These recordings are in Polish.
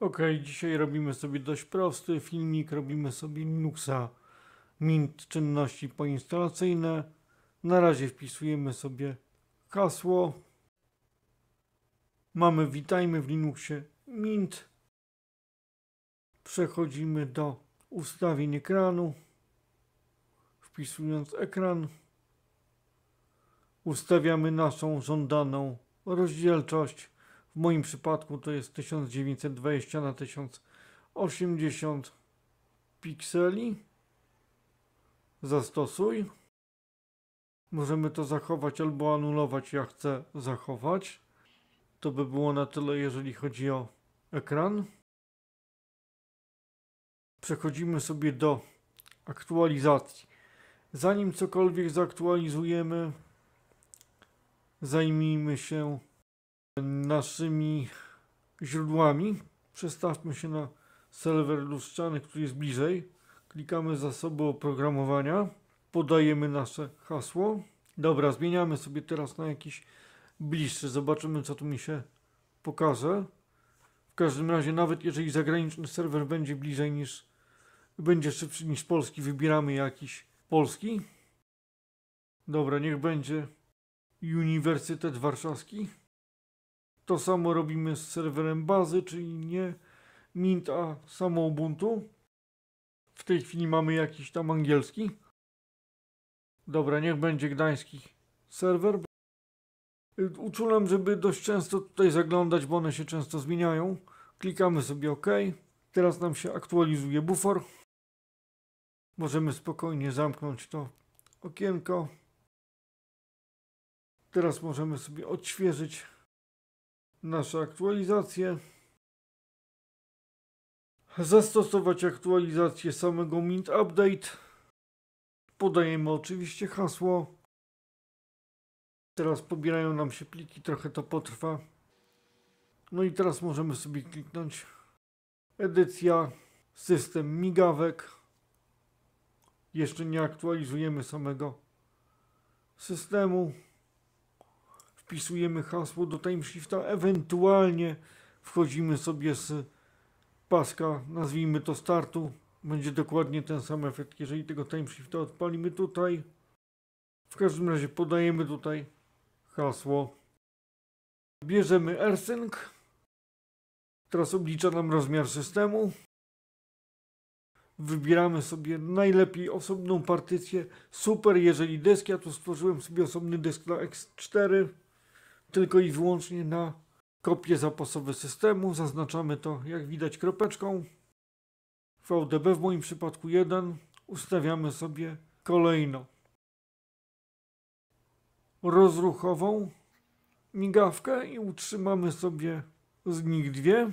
Ok, dzisiaj robimy sobie dość prosty filmik, robimy sobie Linuxa Mint czynności poinstalacyjne. Na razie wpisujemy sobie hasło. Mamy witajmy w Linuxie Mint. Przechodzimy do ustawień ekranu. Wpisując ekran ustawiamy naszą żądaną rozdzielczość w moim przypadku to jest 1920 na 1080 pikseli. Zastosuj. Możemy to zachować albo anulować. Ja chcę zachować. To by było na tyle, jeżeli chodzi o ekran. Przechodzimy sobie do aktualizacji. Zanim cokolwiek zaktualizujemy, zajmijmy się naszymi źródłami. Przestawmy się na serwer lustrzany, który jest bliżej. Klikamy zasoby oprogramowania, podajemy nasze hasło. Dobra, zmieniamy sobie teraz na jakiś bliższy. Zobaczymy, co tu mi się pokaże. W każdym razie, nawet jeżeli zagraniczny serwer będzie bliżej niż, będzie szybszy niż polski, wybieramy jakiś polski. Dobra, niech będzie Uniwersytet Warszawski. To samo robimy z serwerem bazy, czyli nie Mint, a samo Ubuntu. W tej chwili mamy jakiś tam angielski. Dobra, niech będzie gdański serwer. Uczulam, żeby dość często tutaj zaglądać, bo one się często zmieniają. Klikamy sobie OK. Teraz nam się aktualizuje bufor. Możemy spokojnie zamknąć to okienko. Teraz możemy sobie odświeżyć nasze aktualizacje, zastosować aktualizację samego Mint Update, podajemy oczywiście hasło, teraz pobierają nam się pliki, trochę to potrwa, no i teraz możemy sobie kliknąć edycja, system migawek, jeszcze nie aktualizujemy samego systemu, wpisujemy hasło do timeshifta, ewentualnie wchodzimy sobie z paska, nazwijmy to startu, będzie dokładnie ten sam efekt, jeżeli tego timeshifta odpalimy tutaj. W każdym razie podajemy tutaj hasło. Bierzemy rsync. Teraz oblicza nam rozmiar systemu. Wybieramy sobie najlepiej osobną partycję. Super, jeżeli dysk. Ja tu stworzyłem sobie osobny dysk dla X4 tylko i wyłącznie na kopie zapasowe systemu. Zaznaczamy to jak widać kropeczką. VDB w moim przypadku 1 ustawiamy sobie kolejno rozruchową migawkę i utrzymamy sobie z nich dwie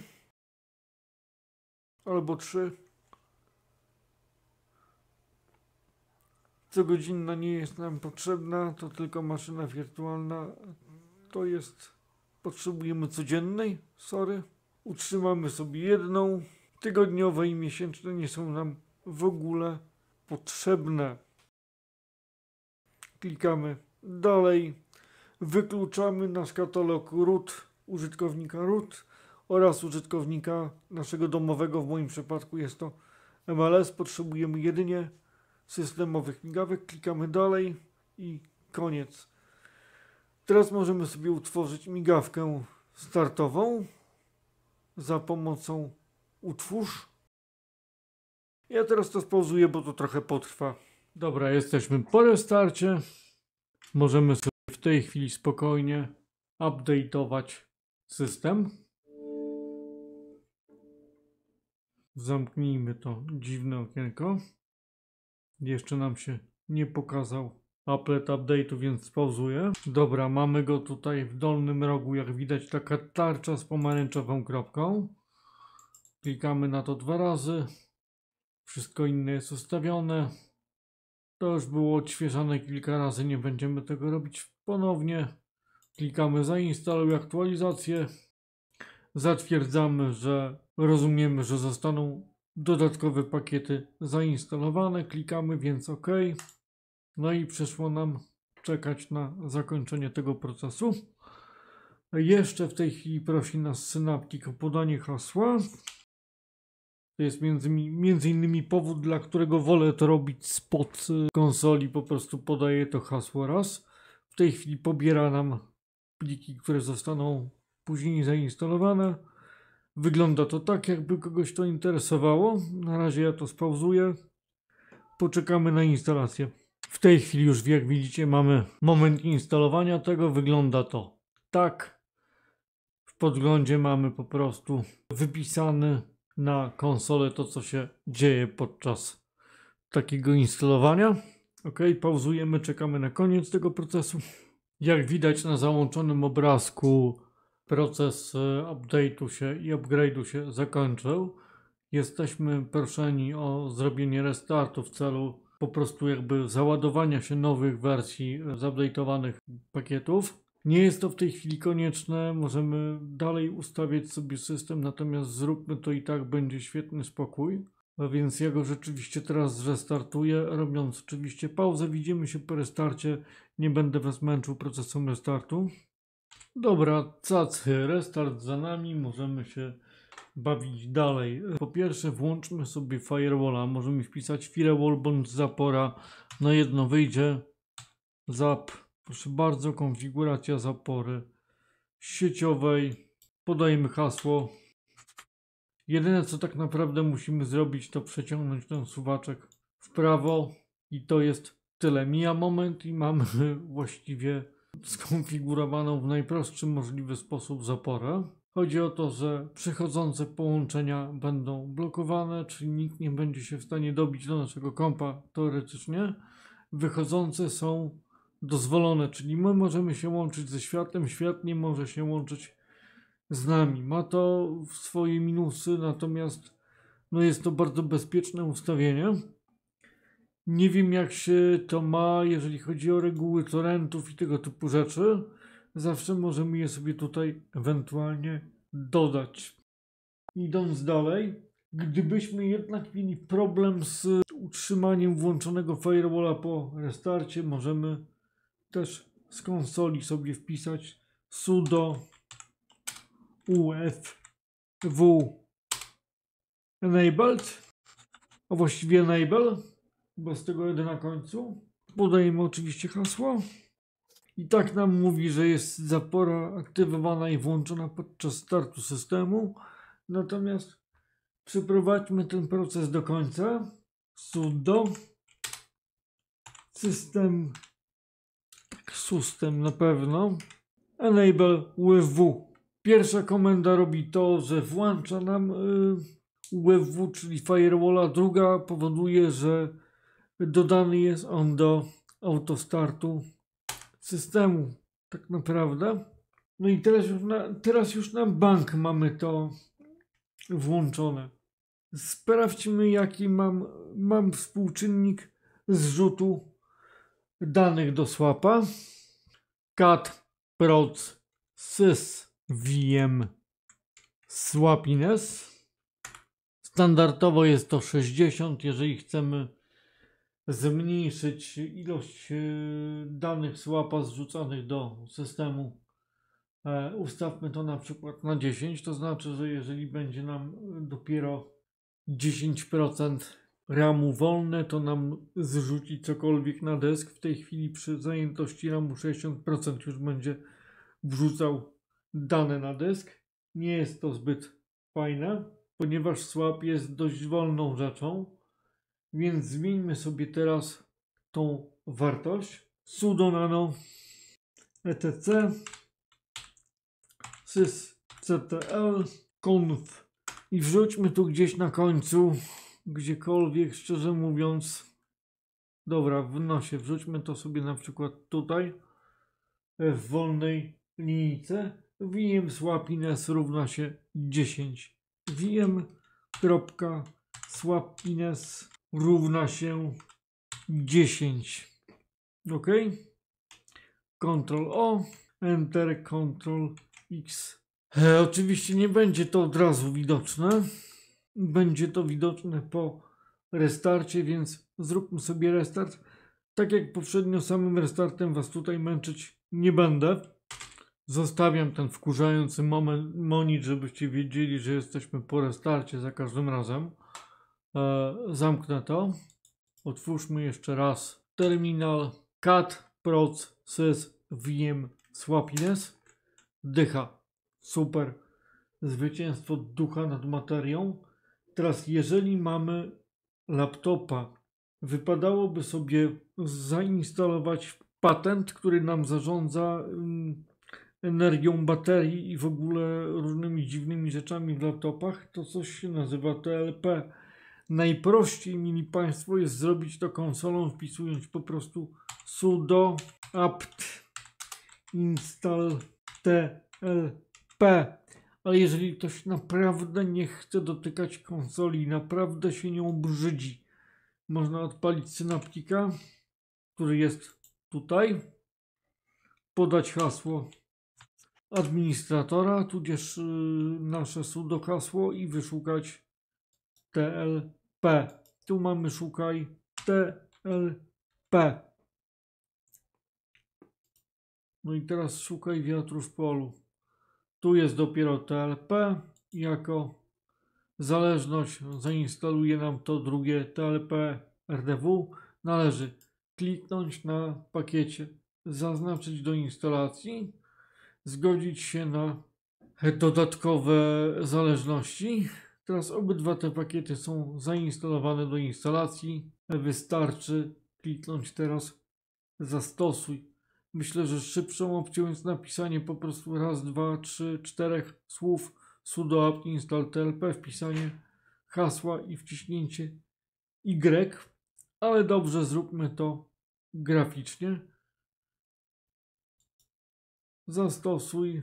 albo trzy. Co godzinna nie jest nam potrzebna, to tylko maszyna wirtualna to jest, potrzebujemy codziennej sory. Utrzymamy sobie jedną. Tygodniowe i miesięczne nie są nam w ogóle potrzebne. Klikamy dalej. Wykluczamy nasz katalog root użytkownika root oraz użytkownika naszego domowego. W moim przypadku jest to MLS. Potrzebujemy jedynie systemowych migawek. Klikamy dalej i koniec. Teraz możemy sobie utworzyć migawkę startową za pomocą utwórz. Ja teraz to spauzuję, bo to trochę potrwa. Dobra, jesteśmy po restarcie. Możemy sobie w tej chwili spokojnie update'ować system. Zamknijmy to dziwne okienko. Jeszcze nam się nie pokazał Applet update'u, więc pauzuję. Dobra, mamy go tutaj w dolnym rogu, jak widać, taka tarcza z pomarańczową kropką. Klikamy na to dwa razy. Wszystko inne jest ustawione. To już było odświeżane kilka razy, nie będziemy tego robić ponownie. Klikamy zainstaluj aktualizację. Zatwierdzamy, że rozumiemy, że zostaną dodatkowe pakiety zainstalowane. Klikamy więc OK. No i przyszło nam czekać na zakończenie tego procesu. Jeszcze w tej chwili prosi nas synaptik o podanie hasła. To jest między, między, innymi powód, dla którego wolę to robić spod y, konsoli. Po prostu podaję to hasło raz. W tej chwili pobiera nam pliki, które zostaną później zainstalowane. Wygląda to tak, jakby kogoś to interesowało. Na razie ja to spauzuję. Poczekamy na instalację. W tej chwili już jak widzicie mamy moment instalowania tego. Wygląda to tak. W podglądzie mamy po prostu wypisane na konsolę to co się dzieje podczas takiego instalowania. Ok, pauzujemy, czekamy na koniec tego procesu. Jak widać na załączonym obrazku proces e, update'u się i upgrade'u się zakończył. Jesteśmy proszeni o zrobienie restartu w celu po prostu jakby załadowania się nowych wersji e, zupdate'owanych pakietów. Nie jest to w tej chwili konieczne, możemy dalej ustawiać sobie system, natomiast zróbmy to i tak będzie świetny spokój. A więc ja go rzeczywiście teraz restartuję, robiąc oczywiście pauzę. Widzimy się po restarcie, nie będę was męczył procesem restartu. Dobra, cacy, restart za nami, możemy się bawić dalej. Po pierwsze włączmy sobie firewalla, możemy wpisać firewall bądź zapora, na jedno wyjdzie. Zap, proszę bardzo, konfiguracja zapory sieciowej, podajemy hasło. Jedyne co tak naprawdę musimy zrobić to przeciągnąć ten suwaczek w prawo i to jest tyle. Mija moment i mamy właściwie skonfigurowaną w najprostszy możliwy sposób zaporę. Chodzi o to, że przychodzące połączenia będą blokowane, czyli nikt nie będzie się w stanie dobić do naszego kompa teoretycznie. Wychodzące są dozwolone, czyli my możemy się łączyć ze światem, świat nie może się łączyć z nami. Ma to swoje minusy, natomiast no jest to bardzo bezpieczne ustawienie. Nie wiem, jak się to ma, jeżeli chodzi o reguły torrentów i tego typu rzeczy zawsze możemy je sobie tutaj ewentualnie dodać. Idąc dalej, gdybyśmy jednak mieli problem z utrzymaniem włączonego firewalla po restarcie, możemy też z konsoli sobie wpisać sudo ufw enabled, a właściwie enable, bo z tego jeden na końcu. Podajemy oczywiście hasło i tak nam mówi, że jest zapora aktywowana i włączona podczas startu systemu. Natomiast przeprowadźmy ten proces do końca. sudo system system na pewno enable UFW. Pierwsza komenda robi to, że włącza nam y, UFW, czyli firewalla. Druga powoduje, że dodany jest on do autostartu systemu tak naprawdę. No i teraz już na, teraz już na bank mamy to włączone. Sprawdźmy jaki mam, mam współczynnik zrzutu danych do swapa. cat proc sys vm swapines. Standardowo jest to 60, jeżeli chcemy zmniejszyć ilość e, danych z łapa zrzucanych do systemu. E, ustawmy to na przykład na 10, to znaczy, że jeżeli będzie nam e, dopiero 10% ramu wolne, to nam zrzuci cokolwiek na desk. W tej chwili przy zajętości ramu 60% już będzie wrzucał dane na desk. Nie jest to zbyt fajne, ponieważ swap jest dość wolną rzeczą więc zmieńmy sobie teraz tą wartość. sudo nano etc sysctl conf i wrzućmy tu gdzieś na końcu, gdziekolwiek, szczerze mówiąc. Dobra, w nosie wrzućmy to sobie na przykład tutaj w wolnej linijce. VM swapines równa się 10. VM Słapines równa się 10. OK. Ctrl O, Enter, Ctrl X. E, oczywiście nie będzie to od razu widoczne. Będzie to widoczne po restarcie, więc zróbmy sobie restart. Tak jak poprzednio samym restartem Was tutaj męczyć nie będę. Zostawiam ten wkurzający moment, monit, żebyście wiedzieli, że jesteśmy po restarcie za każdym razem. E, zamknę to. Otwórzmy jeszcze raz terminal cat proc sys vm swapines. Dycha. Super. Zwycięstwo ducha nad materią. Teraz jeżeli mamy laptopa, wypadałoby sobie zainstalować patent, który nam zarządza mm, energią baterii i w ogóle różnymi dziwnymi rzeczami w laptopach. To coś się nazywa TLP Najprościej, mili Państwo, jest zrobić to konsolą, wpisując po prostu sudo apt install tlp. Ale jeżeli ktoś naprawdę nie chce dotykać konsoli, naprawdę się nią brzydzi, można odpalić synaptika, który jest tutaj, podać hasło administratora, tudzież y, nasze sudo hasło i wyszukać TLP. Tu mamy szukaj TLP. No i teraz szukaj wiatru w polu. Tu jest dopiero TLP. Jako zależność zainstaluje nam to drugie TLP RDW. Należy kliknąć na pakiecie, zaznaczyć do instalacji, zgodzić się na dodatkowe zależności. Teraz obydwa te pakiety są zainstalowane do instalacji. Wystarczy kliknąć teraz zastosuj. Myślę, że szybszą opcją jest napisanie po prostu raz, dwa, trzy, czterech słów sudo apt install tlp, wpisanie hasła i wciśnięcie Y, ale dobrze zróbmy to graficznie. Zastosuj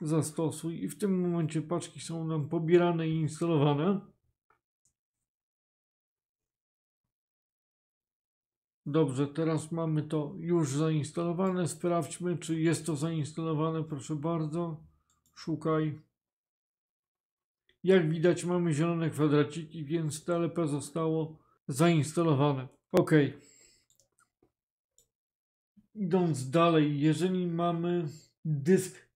zastosuj i w tym momencie paczki są nam pobierane i instalowane. Dobrze, teraz mamy to już zainstalowane. Sprawdźmy, czy jest to zainstalowane. Proszę bardzo, szukaj. Jak widać mamy zielone kwadraciki, więc TLP zostało zainstalowane. OK. Idąc dalej, jeżeli mamy dysk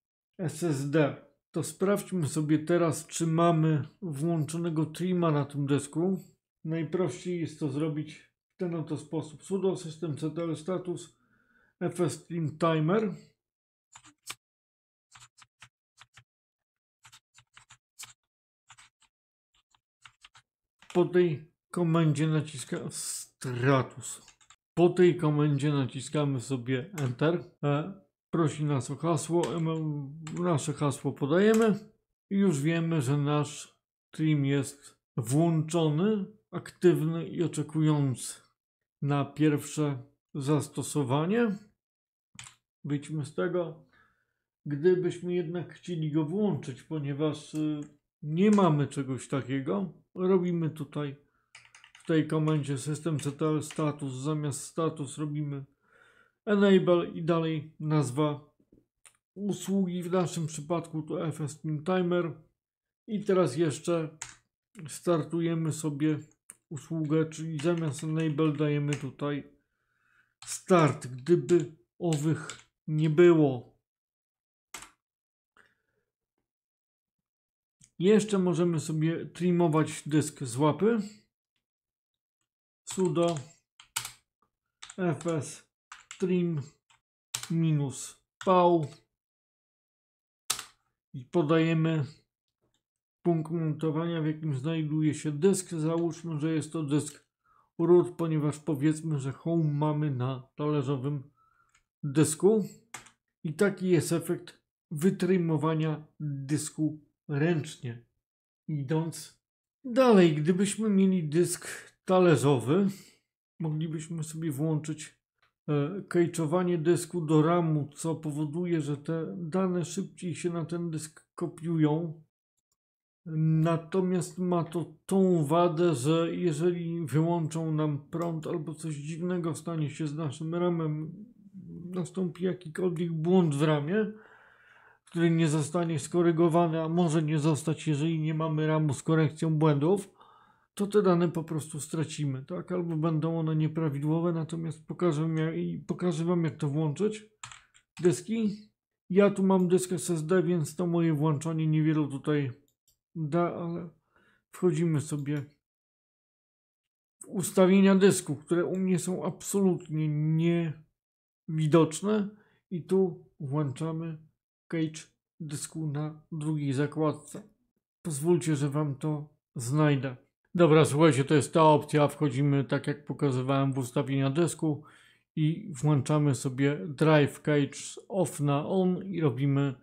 SSD. To sprawdźmy sobie teraz, czy mamy włączonego trima na tym dysku. Najprościej jest to zrobić w ten oto sposób. sudo system ctl status fs trim timer. Po tej komendzie naciskamy status. Po tej komendzie naciskamy sobie Enter. E, prosi nas o hasło, nasze hasło podajemy i już wiemy, że nasz stream jest włączony, aktywny i oczekujący na pierwsze zastosowanie. Wyjdźmy z tego. Gdybyśmy jednak chcieli go włączyć, ponieważ y, nie mamy czegoś takiego, robimy tutaj w tej komendzie system status zamiast status robimy Enable i dalej nazwa usługi, w naszym przypadku to FS Pin Timer. I teraz jeszcze startujemy sobie usługę, czyli zamiast enable dajemy tutaj start, gdyby owych nie było. Jeszcze możemy sobie trimować dysk z łapy. sudo fs Stream minus pau i podajemy punkt montowania, w jakim znajduje się dysk. Załóżmy, że jest to dysk root, ponieważ powiedzmy, że home mamy na talerzowym dysku. I taki jest efekt wytrymowania dysku ręcznie. Idąc dalej, gdybyśmy mieli dysk talerzowy, moglibyśmy sobie włączyć E, kejczowanie dysku do RAMu, co powoduje, że te dane szybciej się na ten dysk kopiują. Natomiast ma to tą wadę, że jeżeli wyłączą nam prąd albo coś dziwnego stanie się z naszym ramem, nastąpi jakikolwiek błąd w ramie, który nie zostanie skorygowany, a może nie zostać, jeżeli nie mamy ramu z korekcją błędów, to te dane po prostu stracimy, tak? Albo będą one nieprawidłowe, natomiast pokażę, pokażę Wam, jak to włączyć. Dyski. Ja tu mam dysk SSD, więc to moje włączanie niewielu tutaj da, ale wchodzimy sobie w ustawienia dysku, które u mnie są absolutnie niewidoczne i tu włączamy cage dysku na drugiej zakładce. Pozwólcie, że Wam to znajdę. Dobra, słuchajcie, to jest ta opcja. Wchodzimy, tak jak pokazywałem, w ustawienia dysku i włączamy sobie Drive Cage off na on i robimy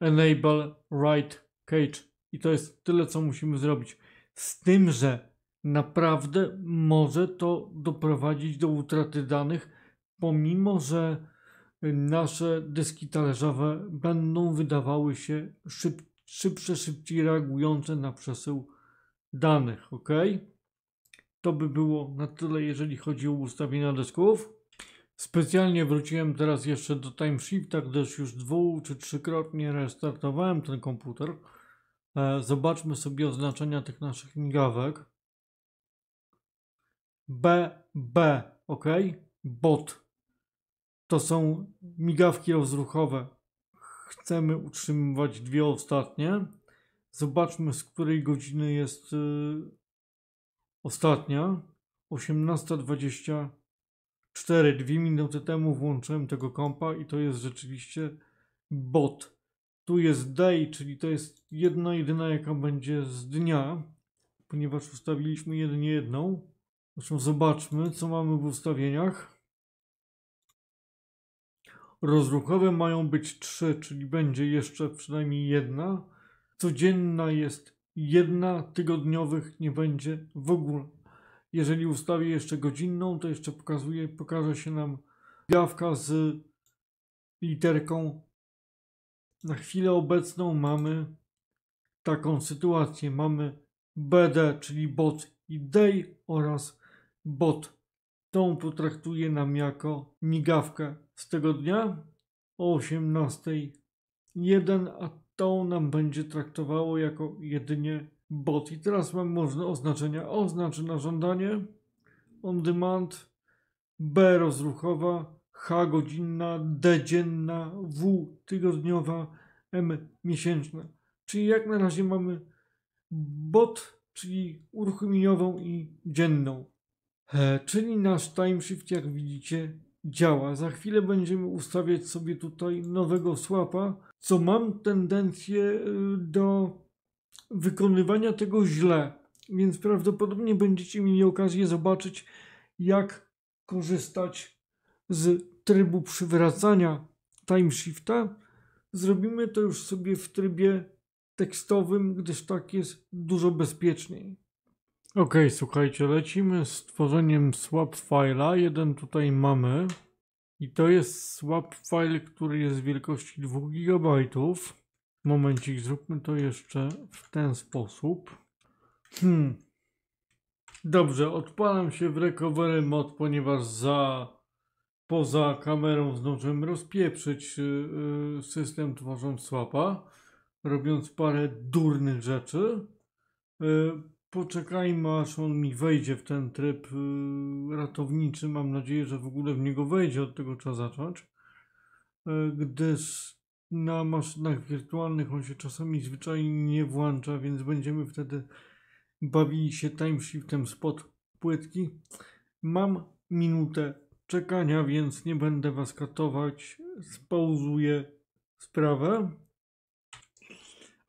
Enable write Cage. I to jest tyle, co musimy zrobić. Z tym, że naprawdę może to doprowadzić do utraty danych, pomimo że nasze dyski talerzowe będą wydawały się szyb, szybsze, szybciej reagujące na przesył danych, ok? To by było na tyle, jeżeli chodzi o ustawienia dysków. Specjalnie wróciłem teraz jeszcze do timeshifta, gdyż już dwu czy trzykrotnie restartowałem ten komputer. E, zobaczmy sobie oznaczenia tych naszych migawek. B, B, ok? Bot. To są migawki rozruchowe. Chcemy utrzymywać dwie ostatnie. Zobaczmy, z której godziny jest yy, ostatnia. 18.24. Dwie minuty temu włączyłem tego kompa i to jest rzeczywiście bot. Tu jest day, czyli to jest jedna jedyna, jaka będzie z dnia, ponieważ ustawiliśmy jedynie jedną. Zresztą zobaczmy, co mamy w ustawieniach. Rozruchowe mają być trzy, czyli będzie jeszcze przynajmniej jedna codzienna jest, jedna tygodniowych nie będzie w ogóle. Jeżeli ustawię jeszcze godzinną, to jeszcze pokazuje, pokaże się nam gawka z literką. Na chwilę obecną mamy taką sytuację. Mamy BD, czyli bot i day oraz bot. Tą potraktuję nam jako migawkę z tego dnia o 18.01, a to nam będzie traktowało jako jedynie bot. I teraz mam różne oznaczenia. O na żądanie, on demand, B rozruchowa, H godzinna, D dzienna, W tygodniowa, M miesięczna. Czyli jak na razie mamy bot, czyli uruchomieniową i dzienną. E, czyli nasz timeshift, jak widzicie, działa. Za chwilę będziemy ustawiać sobie tutaj nowego słapa, co mam tendencję y, do wykonywania tego źle, więc prawdopodobnie będziecie mieli okazję zobaczyć, jak korzystać z trybu przywracania timeshifta. Zrobimy to już sobie w trybie tekstowym, gdyż tak jest dużo bezpieczniej. Ok, słuchajcie, lecimy z tworzeniem swap file'a. Jeden tutaj mamy. I to jest swap file, który jest wielkości 2 GB. Momencik, zróbmy to jeszcze w ten sposób. Hmm. Dobrze, odpalam się w recovery mod, ponieważ za poza kamerą zdążyłem rozpieprzyć yy, system tworząc swapa, robiąc parę durnych rzeczy. Yy, Poczekajmy, aż on mi wejdzie w ten tryb y, ratowniczy. Mam nadzieję, że w ogóle w niego wejdzie. Od tego trzeba zacząć. Y, gdyż na maszynach wirtualnych on się czasami zwyczajnie nie włącza, więc będziemy wtedy bawili się timeshiftem spod płytki. Mam minutę czekania, więc nie będę Was katować. Spauzuję sprawę.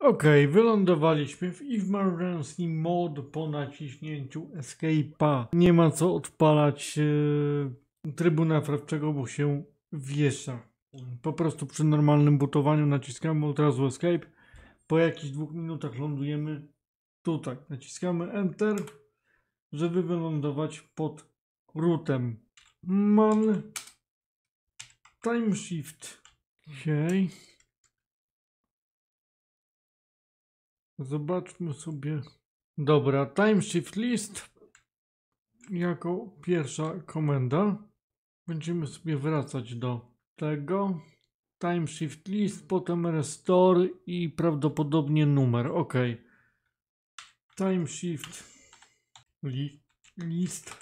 Ok, wylądowaliśmy w Emergency Mode po naciśnięciu Escape'a. Nie ma co odpalać yy, e, trybu naprawczego, bo się wiesza. Po prostu przy normalnym butowaniu naciskamy od razu Escape. Po jakichś dwóch minutach lądujemy tutaj. Naciskamy Enter, żeby wylądować pod rootem. Mam Time Shift. Okej. Okay. Zobaczmy sobie. Dobra, timeshift list jako pierwsza komenda. Będziemy sobie wracać do tego. Timeshift list, potem restore i prawdopodobnie numer. Ok. Timeshift li list.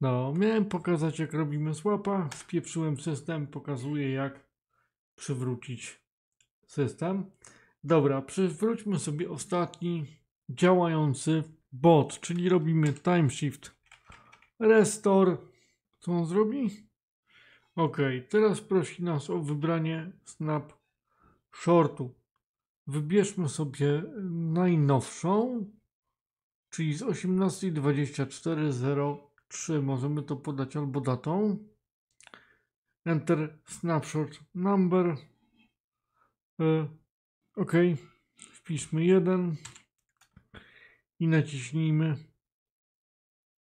No, miałem pokazać jak robimy słapa. Spieprzyłem system, pokazuję jak przywrócić system. Dobra, przywróćmy sobie ostatni działający bot, czyli robimy time shift restore. Co on zrobi? Ok, teraz prosi nas o wybranie snap shortu. Wybierzmy sobie najnowszą, czyli z 18.24.03. Możemy to podać albo datą. Enter snapshot number. Y, OK. Wpiszmy 1 i naciśnijmy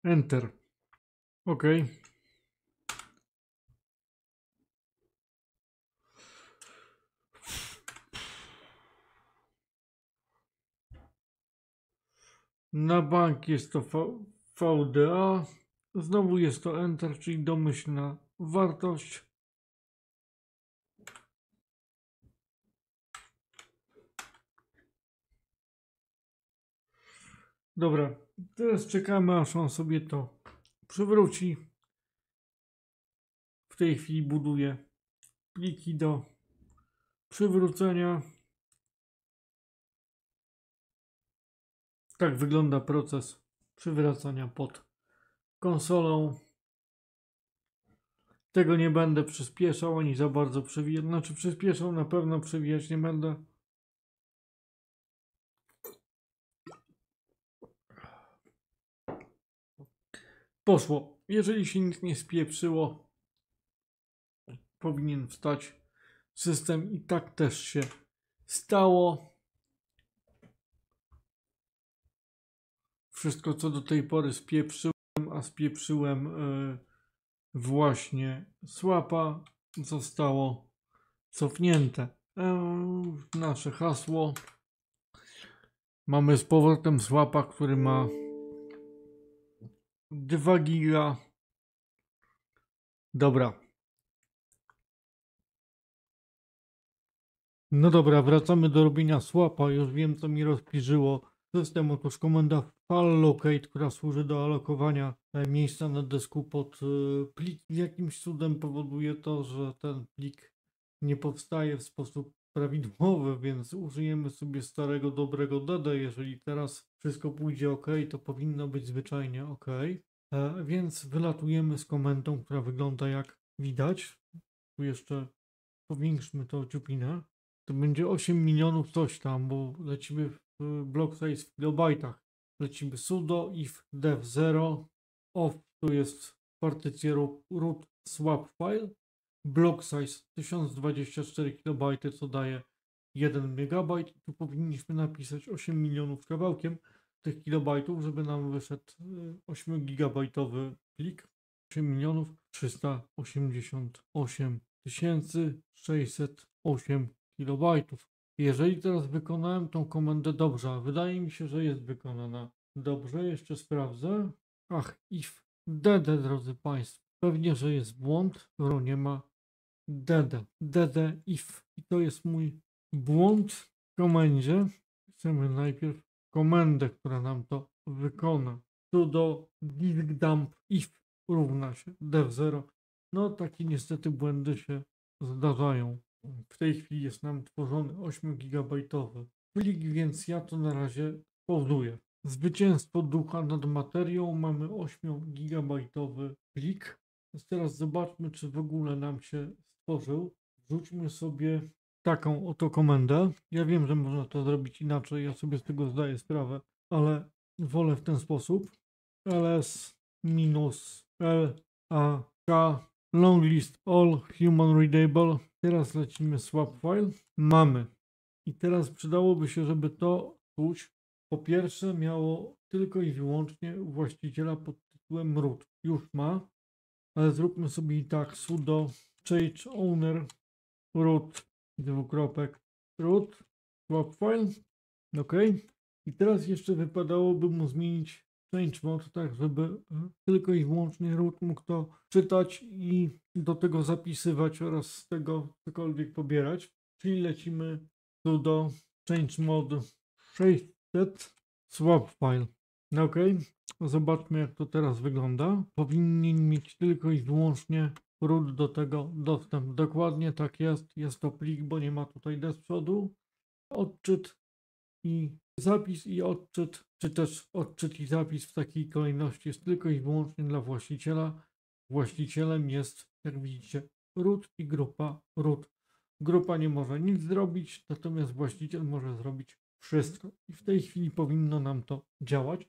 Enter. OK. Na bank jest to VDA. Znowu jest to Enter, czyli domyślna wartość. Dobra, teraz czekamy aż on sobie to przywróci. W tej chwili buduję pliki do przywrócenia. Tak wygląda proces przywracania pod konsolą. Tego nie będę przyspieszał ani za bardzo przewijać. Znaczy przyspieszał na pewno przewijać nie będę. poszło. Jeżeli się nic nie spieprzyło, powinien wstać system i tak też się stało. Wszystko co do tej pory spieprzyłem, a spieprzyłem yy, właśnie słapa, zostało cofnięte. Yy, nasze hasło. Mamy z powrotem słapa, który ma 2 giga. Dobra. No dobra, wracamy do robienia słapa. Już wiem, co mi rozpiżyło system. Otóż komenda allocate, która służy do alokowania e, miejsca na desku pod e, plik. Jakimś cudem powoduje to, że ten plik nie powstaje w sposób prawidłowe, więc użyjemy sobie starego dobrego DD. Jeżeli teraz wszystko pójdzie ok, to powinno być zwyczajnie ok. E, więc wylatujemy z komendą, która wygląda jak widać. Tu jeszcze powiększmy to ciupinę. To będzie 8 milionów coś tam, bo lecimy w block size w kilobajtach. Lecimy sudo if dev 0 off, tu jest w root swap file block size 1024 KB, co daje 1 MB. Tu powinniśmy napisać 8 milionów kawałkiem tych kilobajtów, żeby nam wyszedł 8 y, gigabajtowy plik. 8 milionów 388 tysięcy 608 KB. Jeżeli teraz wykonałem tą komendę dobrze, wydaje mi się, że jest wykonana dobrze, jeszcze sprawdzę. Ach, if DD, drodzy Państwo. Pewnie, że jest błąd, bo nie ma dd, dd if. I to jest mój błąd w komendzie. Chcemy najpierw komendę, która nam to wykona. Sudo gitdump if równa się dev0. No takie niestety błędy się zdarzają. W tej chwili jest nam tworzony 8-gigabajtowy plik, więc ja to na razie powduję. Zwycięstwo ducha nad materią. Mamy 8-gigabajtowy plik. Teraz zobaczmy, czy w ogóle nam się otworzył, rzućmy sobie taką oto komendę. Ja wiem, że można to zrobić inaczej, ja sobie z tego zdaję sprawę, ale wolę w ten sposób. ls minus LAK long list all human readable. Teraz lecimy swap file. Mamy. I teraz przydałoby się, żeby to czuć. Po pierwsze miało tylko i wyłącznie właściciela pod tytułem root. Już ma, ale zróbmy sobie i tak sudo change owner root dwukropek root log file ok i teraz jeszcze wypadałoby mu zmienić change mode tak żeby e, tylko i wyłącznie root mógł to czytać i do tego zapisywać oraz z tego cokolwiek pobierać czyli lecimy tu do change mode 600 swap file ok zobaczmy jak to teraz wygląda powinien mieć tylko i wyłącznie root do tego dostęp. Dokładnie tak jest. Jest to plik, bo nie ma tutaj D z przodu. Odczyt i zapis i odczyt, czy też odczyt i zapis w takiej kolejności jest tylko i wyłącznie dla właściciela. Właścicielem jest, jak widzicie, root i grupa root. Grupa nie może nic zrobić, natomiast właściciel może zrobić wszystko. I w tej chwili powinno nam to działać.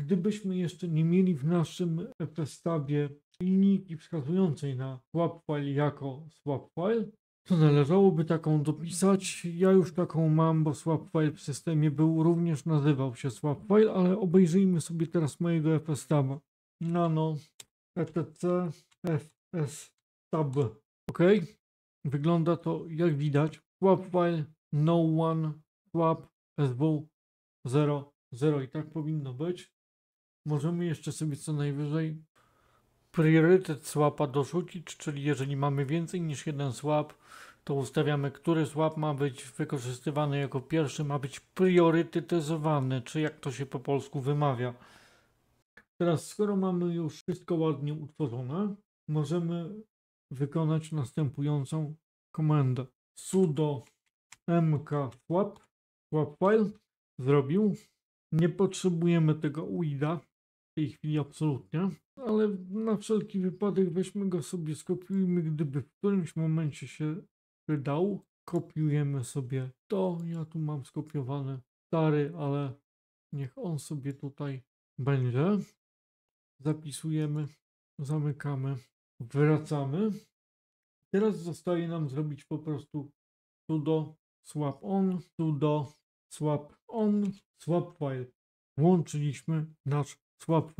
Gdybyśmy jeszcze nie mieli w naszym testabie linijki wskazującej na swapfile jako swapfile, to należałoby taką dopisać. Ja już taką mam, bo swapfile w systemie był, również nazywał się swapfile, ale obejrzyjmy sobie teraz mojego fstaba. Nano etc fs Ok, wygląda to jak widać. Swapfile no one swap sw 0 0 i tak powinno być. Możemy jeszcze sobie co najwyżej priorytet swapa dorzucić, czyli jeżeli mamy więcej niż jeden swap, to ustawiamy, który swap ma być wykorzystywany jako pierwszy, ma być priorytetyzowany, czy jak to się po polsku wymawia. Teraz, skoro mamy już wszystko ładnie utworzone, możemy wykonać następującą komendę. sudo mkswap swap file zrobił. Nie potrzebujemy tego UIDA, tej chwili absolutnie, ale na wszelki wypadek weźmy go sobie, skopiujmy, gdyby w którymś momencie się wydał, kopiujemy sobie to, ja tu mam skopiowane stary, ale niech on sobie tutaj będzie. Zapisujemy, zamykamy, wracamy. Teraz zostaje nam zrobić po prostu sudo swap on, sudo swap on, swap file. Włączyliśmy nasz swap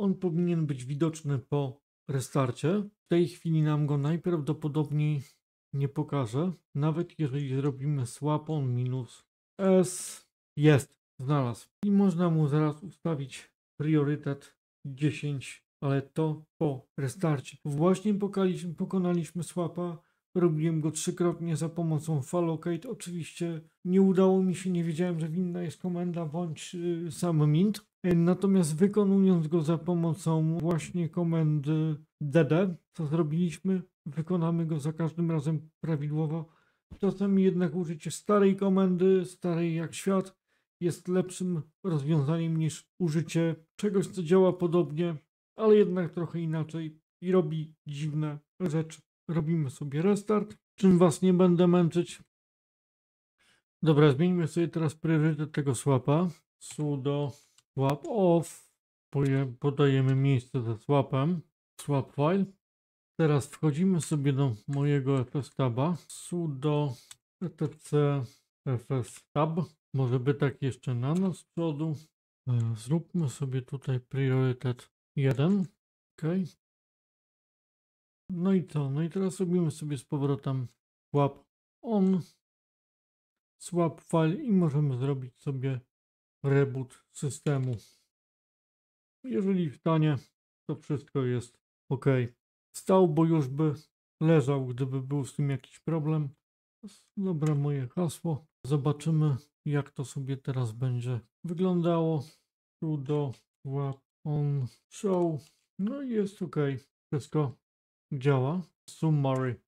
On powinien być widoczny po restarcie. W tej chwili nam go najprawdopodobniej nie pokaże. Nawet jeżeli zrobimy swap on minus S, jest, znalazł. I można mu zaraz ustawić priorytet 10, ale to po restarcie. Właśnie pokaliśmy, pokonaliśmy swapa. Robiłem go trzykrotnie za pomocą fallocate. Oczywiście nie udało mi się, nie wiedziałem, że winna jest komenda bądź yy, sam mint. Natomiast wykonując go za pomocą właśnie komendy DD, co zrobiliśmy, wykonamy go za każdym razem prawidłowo. Czasami jednak użycie starej komendy, starej jak świat, jest lepszym rozwiązaniem niż użycie czegoś, co działa podobnie, ale jednak trochę inaczej i robi dziwne rzeczy. Robimy sobie restart, czym Was nie będę męczyć. Dobra, zmieńmy sobie teraz priorytet tego słapa. Sudo swap off, podajemy miejsce ze swapem, swap file. Teraz wchodzimy sobie do mojego FS sudo etc FS może by tak jeszcze na nas z przodu. E, zróbmy sobie tutaj priorytet 1, ok. No i co? No i teraz robimy sobie z powrotem swap on, swap file i możemy zrobić sobie reboot systemu. Jeżeli wstanie, to wszystko jest ok. Stał, bo już by leżał, gdyby był z tym jakiś problem. Dobra, moje hasło. Zobaczymy, jak to sobie teraz będzie wyglądało. Tu do łap on show. No i jest ok. Wszystko działa. Summary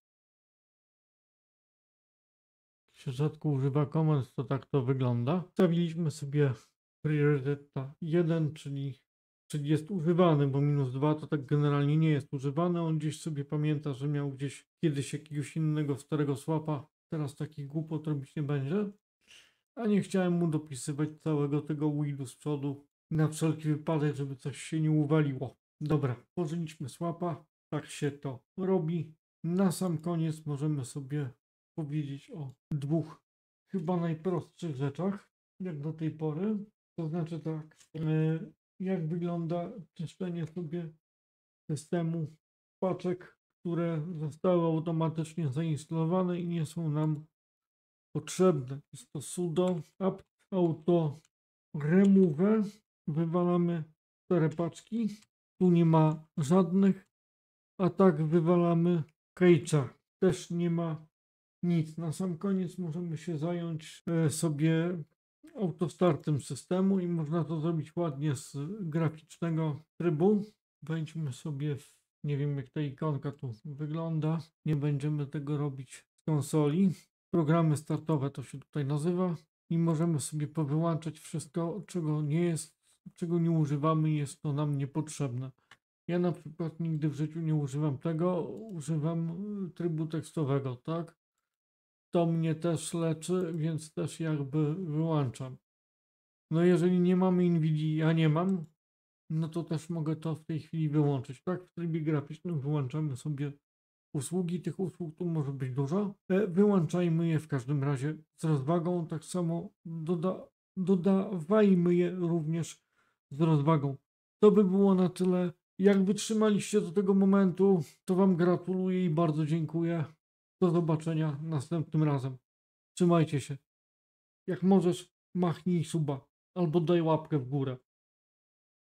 się rzadko używa komend, to tak to wygląda. Stawiliśmy sobie priorytet 1, czyli, czyli jest używany, bo minus 2 to tak generalnie nie jest używany. On gdzieś sobie pamięta, że miał gdzieś kiedyś jakiegoś innego starego słapa. Teraz takich głupot robić nie będzie. A nie chciałem mu dopisywać całego tego weedu z przodu na wszelki wypadek, żeby coś się nie uwaliło. Dobra, tworzyliśmy słapa. Tak się to robi. Na sam koniec możemy sobie powiedzieć o dwóch chyba najprostszych rzeczach, jak do tej pory. To znaczy tak, e, jak wygląda czyszczenie sobie systemu paczek, które zostały automatycznie zainstalowane i nie są nam potrzebne. Jest to sudo apt auto remove. Wywalamy stare paczki. Tu nie ma żadnych, a tak wywalamy cage'a. Też nie ma nic. Na sam koniec możemy się zająć e, sobie autostartem systemu i można to zrobić ładnie z graficznego trybu. Wejdźmy sobie w, nie wiem jak ta ikonka tu wygląda, nie będziemy tego robić z konsoli. Programy startowe to się tutaj nazywa i możemy sobie powyłączać wszystko, czego nie jest, czego nie używamy jest to nam niepotrzebne. Ja na przykład nigdy w życiu nie używam tego, używam e, trybu tekstowego, tak? to mnie też leczy, więc też jakby wyłączam. No jeżeli nie mamy NVIDII, ja nie mam, no to też mogę to w tej chwili wyłączyć. Tak, w trybie graficznym wyłączamy sobie usługi. Tych usług tu może być dużo. E, wyłączajmy je w każdym razie z rozwagą. Tak samo doda, dodawajmy je również z rozwagą. To by było na tyle. Jak wytrzymaliście do tego momentu, to Wam gratuluję i bardzo dziękuję. Do zobaczenia następnym razem. Trzymajcie się. Jak możesz, machnij suba albo daj łapkę w górę.